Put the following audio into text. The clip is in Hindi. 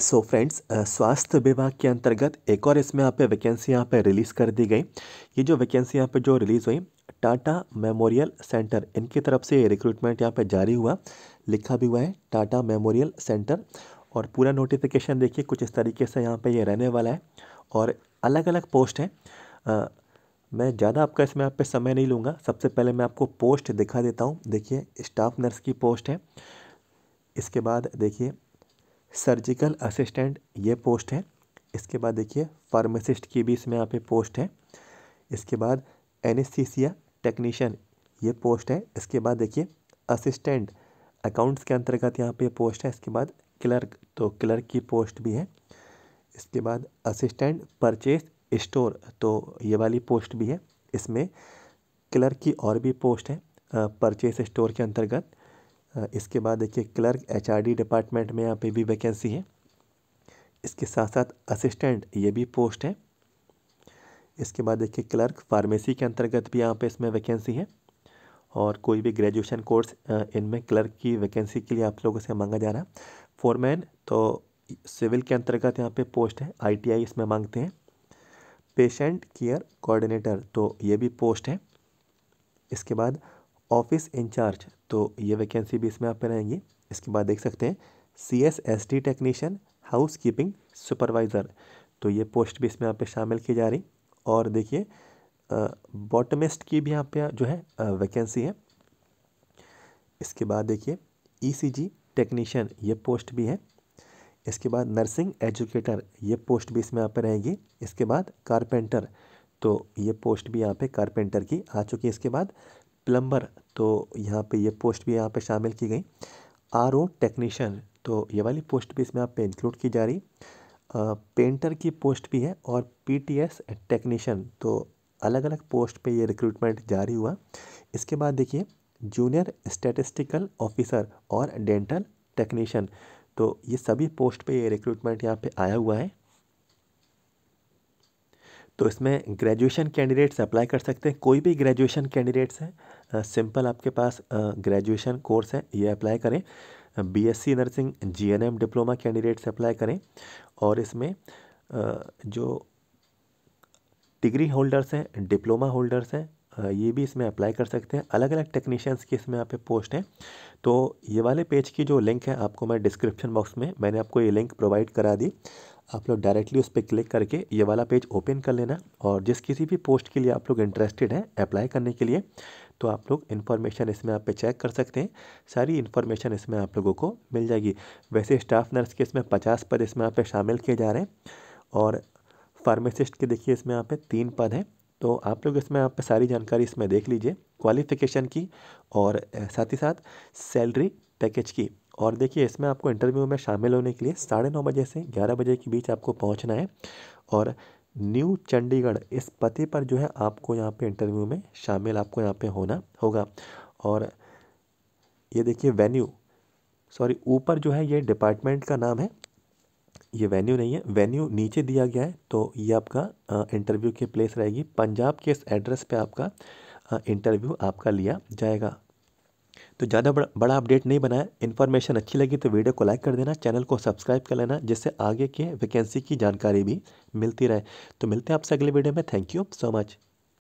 सो so फ्रेंड्स स्वास्थ्य विभाग के अंतर्गत एक और इसमें यहाँ पे वैकेंसी यहाँ पे रिलीज़ कर दी गई ये जो वैकेंसी यहाँ पे जो रिलीज़ हुई टाटा मेमोरियल सेंटर इनकी तरफ से रिक्रूटमेंट यहाँ पे जारी हुआ लिखा भी हुआ है टाटा मेमोरियल सेंटर और पूरा नोटिफिकेशन देखिए कुछ इस तरीके से यहाँ पर ये यह रहने वाला है और अलग अलग पोस्ट हैं मैं ज़्यादा आपका इसमें आप पे समय नहीं लूँगा सबसे पहले मैं आपको पोस्ट दिखा देता हूँ देखिए स्टाफ नर्स की पोस्ट है इसके बाद देखिए सर्जिकल असिस्टेंट ये पोस्ट है इसके बाद देखिए फार्मासिस्ट की भी इसमें यहाँ पे पोस्ट है इसके बाद एनेस्थीसिया टेक्नीशियन ये पोस्ट है इसके बाद देखिए असिस्टेंट अकाउंट्स के अंतर्गत यहाँ पे पोस्ट है इसके बाद क्लर्क तो क्लर्क की पोस्ट भी है इसके बाद असिस्टेंट परचेज स्टोर तो ये वाली पोस्ट भी है इसमें क्लर्क की और भी पोस्ट है परचेज स्टोर के अंतर्गत इसके बाद देखिए क्लर्क एचआरडी डिपार्टमेंट में यहाँ पे भी वैकेंसी है इसके साथ साथ असिस्टेंट ये भी पोस्ट है इसके बाद देखिए क्लर्क फार्मेसी के अंतर्गत भी यहाँ पे इसमें वैकेंसी है और कोई भी ग्रेजुएशन कोर्स इनमें क्लर्क की वैकेंसी के लिए आप लोगों से मांगा जा रहा है फोरमैन तो सिविल के अंतर्गत यहाँ पे पोस्ट है आईटीआई इसमें मांगते हैं पेशेंट केयर कोऑर्डिनेटर तो ये भी पोस्ट है इसके बाद ऑफिस इंचार्ज तो ये वैकेंसी भी इसमें आप पे रहेंगी इसके बाद देख सकते हैं C S S T technician house keeping supervisor तो ये पोस्ट भी इसमें आप पे शामिल की जा रही और देखिए बॉटमिस्ट की भी यहाँ पे जो है वैकेंसी है इसके बाद देखिए ईसीजी e टेक्नीशियन ये पोस्ट भी है इसके बाद नर्सिंग एजुकेटर ये पोस्ट भी इसमें यहाँ पे रहेगी इसके बाद कारपेंटर तो ये पोस्ट भी यहाँ पे कारपेंटर की आ चुकी है इसके बाद प्लम्बर तो यहाँ पे ये पोस्ट भी यहाँ पे शामिल की गई आर ओ टेक्नीशियन तो ये वाली पोस्ट भी इसमें आप पे इंक्लूड की जा रही पेंटर की पोस्ट भी है और पी टी एस टेक्नीशियन तो अलग अलग पोस्ट पे ये रिक्रूटमेंट जारी हुआ इसके बाद देखिए जूनियर स्टेटिस्टिकल ऑफिसर और डेंटल टेक्नीशियन तो ये सभी पोस्ट पे ये रिक्रूटमेंट यहाँ पे आया हुआ है तो इसमें ग्रेजुएशन कैंडिडेट्स अप्लाई कर सकते हैं कोई भी ग्रेजुएशन कैंडिडेट्स हैं सिंपल आपके पास ग्रेजुएशन कोर्स है ये अप्लाई करें BSc nursing GNM diploma candidates apply करें और इसमें जो डिग्री होल्डर्स हैं डिप्लोमा होल्डर्स हैं ये भी इसमें अप्लाई कर सकते हैं अलग अलग टेक्नीशियंस की इसमें यहाँ पे पोस्ट हैं तो ये वाले पेज की जो लिंक है आपको मैं डिस्क्रिप्शन बॉक्स में मैंने आपको ये लिंक प्रोवाइड करा दी आप लोग डायरेक्टली उस पर क्लिक करके ये वाला पेज ओपन कर लेना और जिस किसी भी पोस्ट के लिए आप लोग इंटरेस्टेड हैं अप्लाई करने के लिए तो आप लोग इन्फॉर्मेशन इसमें आप पे चेक कर सकते हैं सारी इन्फॉर्मेशन इसमें आप लोगों को मिल जाएगी वैसे स्टाफ नर्स के इसमें पचास पद इसमें आप पे शामिल किए जा रहे हैं और फार्मेसिस्ट के देखिए इसमें आप तीन पद हैं तो आप लोग इसमें आप सारी जानकारी इसमें देख लीजिए क्वालिफिकेशन की और साथ ही साथ सैलरी पैकेज की और देखिए इसमें आपको इंटरव्यू में शामिल होने के लिए साढ़े नौ बजे से ग्यारह बजे के बीच आपको पहुंचना है और न्यू चंडीगढ़ इस पते पर जो है आपको यहाँ पे इंटरव्यू में शामिल आपको यहाँ पे होना होगा और ये देखिए वेन्यू सॉरी ऊपर जो है ये डिपार्टमेंट का नाम है ये वेन्यू नहीं है वेन्यू नीचे दिया गया है तो ये आपका इंटरव्यू की प्लेस रहेगी पंजाब के इस एड्रेस पर आपका इंटरव्यू आपका लिया जाएगा तो ज़्यादा बड़ा बड़ा अपडेट नहीं बनाया इन्फॉर्मेशन अच्छी लगी तो वीडियो को लाइक कर देना चैनल को सब्सक्राइब कर लेना जिससे आगे के वैकेंसी की जानकारी भी मिलती रहे तो मिलते हैं आपसे अगले वीडियो में थैंक यू सो मच